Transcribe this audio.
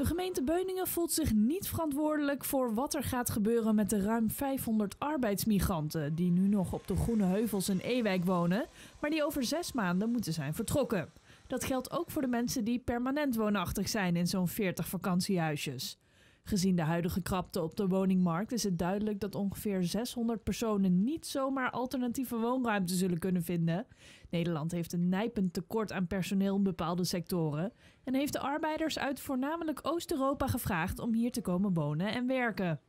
De gemeente Beuningen voelt zich niet verantwoordelijk voor wat er gaat gebeuren met de ruim 500 arbeidsmigranten die nu nog op de Groene Heuvels in Ewijk wonen, maar die over zes maanden moeten zijn vertrokken. Dat geldt ook voor de mensen die permanent woonachtig zijn in zo'n 40 vakantiehuisjes. Gezien de huidige krapte op de woningmarkt is het duidelijk dat ongeveer 600 personen niet zomaar alternatieve woonruimte zullen kunnen vinden. Nederland heeft een nijpend tekort aan personeel in bepaalde sectoren en heeft de arbeiders uit voornamelijk Oost-Europa gevraagd om hier te komen wonen en werken.